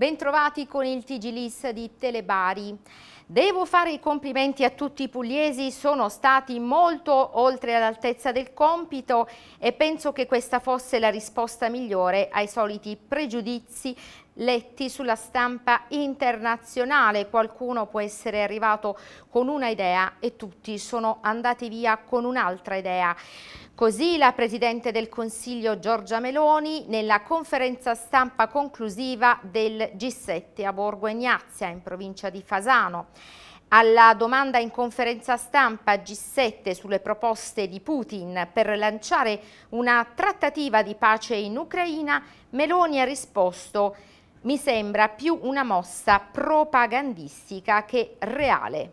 Bentrovati con il Tigilis di Telebari. Devo fare i complimenti a tutti i pugliesi, sono stati molto oltre all'altezza del compito e penso che questa fosse la risposta migliore ai soliti pregiudizi letti sulla stampa internazionale, qualcuno può essere arrivato con una idea e tutti sono andati via con un'altra idea. Così la Presidente del Consiglio Giorgia Meloni nella conferenza stampa conclusiva del G7 a Borgo Ignazia in provincia di Fasano. Alla domanda in conferenza stampa G7 sulle proposte di Putin per lanciare una trattativa di pace in Ucraina, Meloni ha risposto mi sembra più una mossa propagandistica che reale.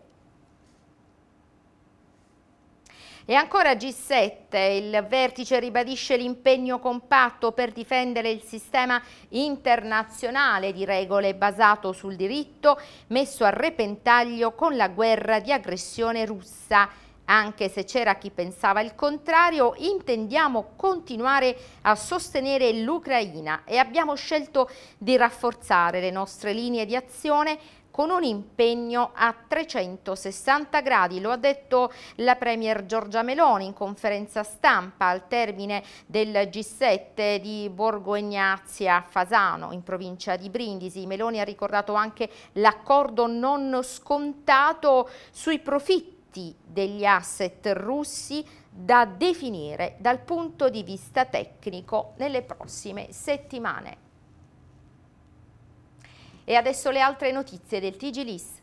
E ancora G7, il vertice ribadisce l'impegno compatto per difendere il sistema internazionale di regole basato sul diritto messo a repentaglio con la guerra di aggressione russa anche se c'era chi pensava il contrario, intendiamo continuare a sostenere l'Ucraina e abbiamo scelto di rafforzare le nostre linee di azione con un impegno a 360 gradi, lo ha detto la Premier Giorgia Meloni in conferenza stampa al termine del G7 di Borgo Egnazia a Fasano in provincia di Brindisi. Meloni ha ricordato anche l'accordo non scontato sui profitti tutti degli asset russi da definire dal punto di vista tecnico nelle prossime settimane. E adesso le altre notizie del TG List.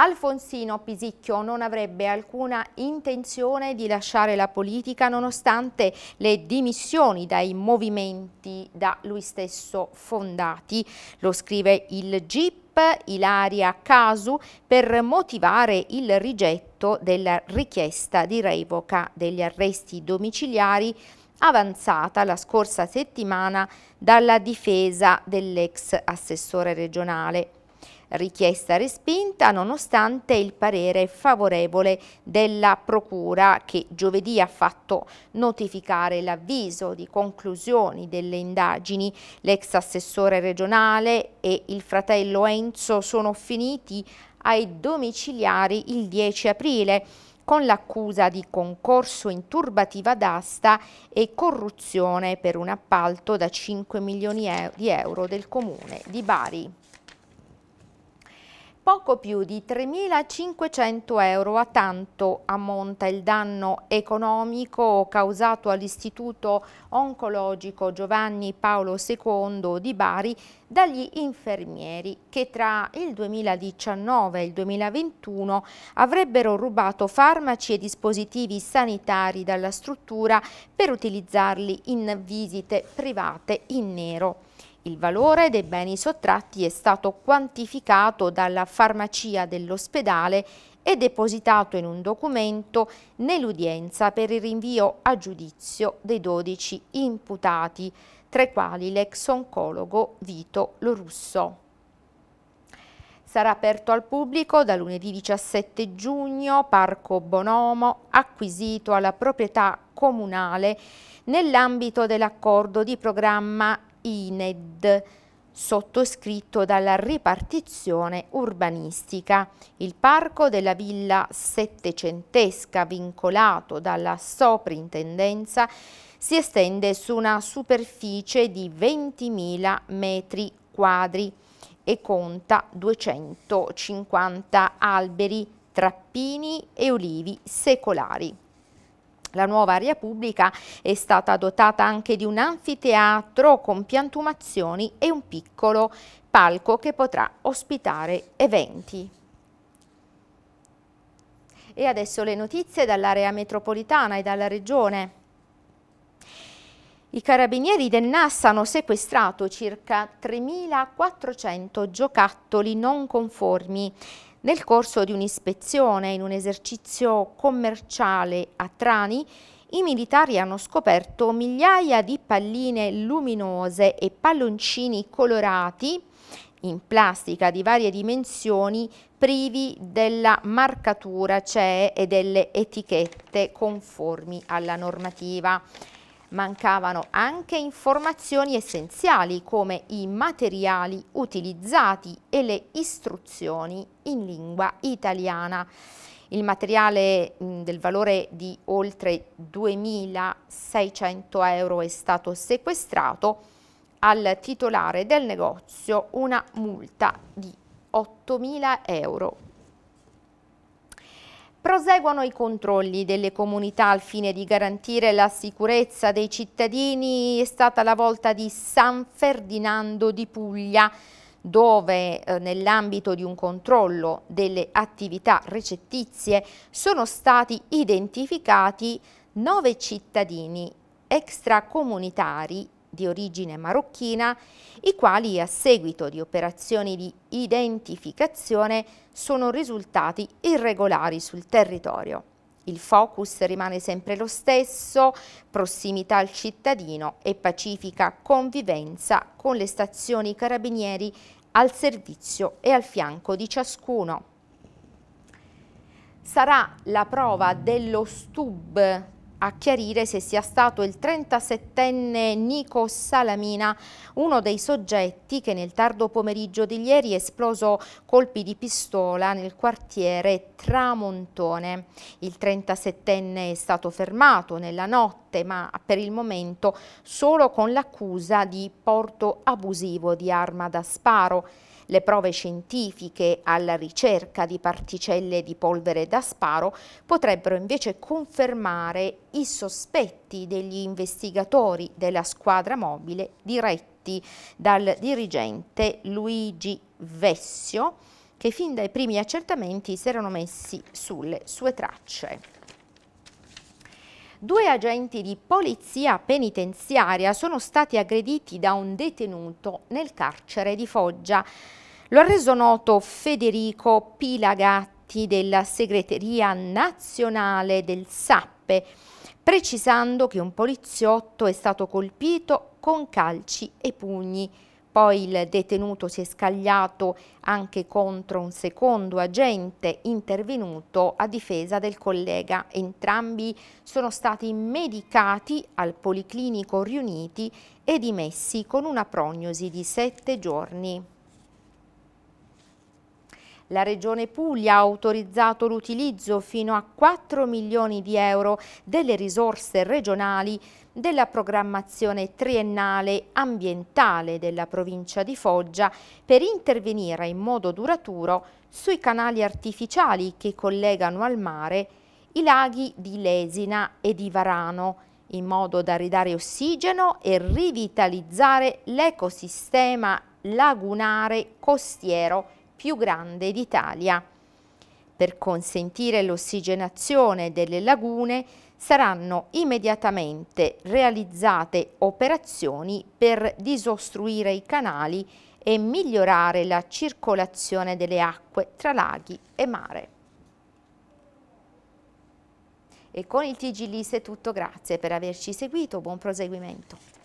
Alfonsino Pisicchio non avrebbe alcuna intenzione di lasciare la politica nonostante le dimissioni dai movimenti da lui stesso fondati, lo scrive il GIP Ilaria Casu per motivare il rigetto della richiesta di revoca degli arresti domiciliari avanzata la scorsa settimana dalla difesa dell'ex assessore regionale richiesta respinta nonostante il parere favorevole della Procura che giovedì ha fatto notificare l'avviso di conclusioni delle indagini. L'ex assessore regionale e il fratello Enzo sono finiti ai domiciliari il 10 aprile con l'accusa di concorso in turbativa d'asta e corruzione per un appalto da 5 milioni di euro del comune di Bari. Poco più di 3.500 euro a tanto ammonta il danno economico causato all'Istituto Oncologico Giovanni Paolo II di Bari dagli infermieri che tra il 2019 e il 2021 avrebbero rubato farmaci e dispositivi sanitari dalla struttura per utilizzarli in visite private in nero. Il valore dei beni sottratti è stato quantificato dalla farmacia dell'ospedale e depositato in un documento nell'udienza per il rinvio a giudizio dei 12 imputati, tra i quali l'ex oncologo Vito Lorusso. Sarà aperto al pubblico da lunedì 17 giugno Parco Bonomo, acquisito alla proprietà comunale nell'ambito dell'accordo di programma INED sottoscritto dalla ripartizione urbanistica. Il parco della villa settecentesca vincolato dalla soprintendenza si estende su una superficie di 20.000 metri quadri e conta 250 alberi, trappini e olivi secolari. La nuova area pubblica è stata dotata anche di un anfiteatro con piantumazioni e un piccolo palco che potrà ospitare eventi. E adesso le notizie dall'area metropolitana e dalla regione. I carabinieri del NAS hanno sequestrato circa 3.400 giocattoli non conformi nel corso di un'ispezione in un esercizio commerciale a Trani, i militari hanno scoperto migliaia di palline luminose e palloncini colorati in plastica di varie dimensioni privi della marcatura CE cioè, e delle etichette conformi alla normativa. Mancavano anche informazioni essenziali come i materiali utilizzati e le istruzioni in lingua italiana. Il materiale mm, del valore di oltre 2.600 euro è stato sequestrato al titolare del negozio una multa di 8.000 euro Proseguono i controlli delle comunità al fine di garantire la sicurezza dei cittadini. È stata la volta di San Ferdinando di Puglia dove eh, nell'ambito di un controllo delle attività recettizie sono stati identificati nove cittadini extracomunitari di origine marocchina, i quali a seguito di operazioni di identificazione sono risultati irregolari sul territorio. Il focus rimane sempre lo stesso, prossimità al cittadino e pacifica convivenza con le stazioni carabinieri al servizio e al fianco di ciascuno sarà la prova dello STUB a chiarire se sia stato il 37enne Nico Salamina, uno dei soggetti che nel tardo pomeriggio di ieri esploso colpi di pistola nel quartiere Tramontone. Il 37enne è stato fermato nella notte, ma per il momento solo con l'accusa di porto abusivo di arma da sparo. Le prove scientifiche alla ricerca di particelle di polvere da sparo potrebbero invece confermare i sospetti degli investigatori della squadra mobile diretti dal dirigente Luigi Vessio che fin dai primi accertamenti si erano messi sulle sue tracce. Due agenti di polizia penitenziaria sono stati aggrediti da un detenuto nel carcere di Foggia. Lo ha reso noto Federico Pilagatti della segreteria nazionale del SAPPE precisando che un poliziotto è stato colpito con calci e pugni. Poi il detenuto si è scagliato anche contro un secondo agente intervenuto a difesa del collega. Entrambi sono stati medicati al Policlinico riuniti e dimessi con una prognosi di sette giorni. La Regione Puglia ha autorizzato l'utilizzo fino a 4 milioni di euro delle risorse regionali della programmazione triennale ambientale della provincia di Foggia per intervenire in modo duraturo sui canali artificiali che collegano al mare i laghi di Lesina e di Varano, in modo da ridare ossigeno e rivitalizzare l'ecosistema lagunare costiero più grande d'Italia. Per consentire l'ossigenazione delle lagune saranno immediatamente realizzate operazioni per disostruire i canali e migliorare la circolazione delle acque tra laghi e mare. E con il TG Lise è tutto, grazie per averci seguito, buon proseguimento.